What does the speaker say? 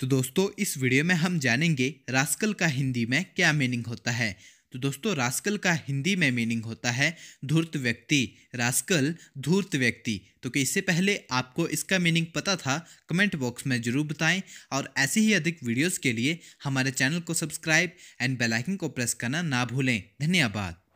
तो दोस्तों इस वीडियो में हम जानेंगे रास्कल का हिंदी में क्या मीनिंग होता है तो दोस्तों रास्कल का हिंदी में मीनिंग होता है धूर्त व्यक्ति रास्कल धूर्त व्यक्ति तो कि इससे पहले आपको इसका मीनिंग पता था कमेंट बॉक्स में ज़रूर बताएं और ऐसे ही अधिक वीडियोस के लिए हमारे चैनल को सब्सक्राइब एंड बेलाइकन को प्रेस करना ना भूलें धन्यवाद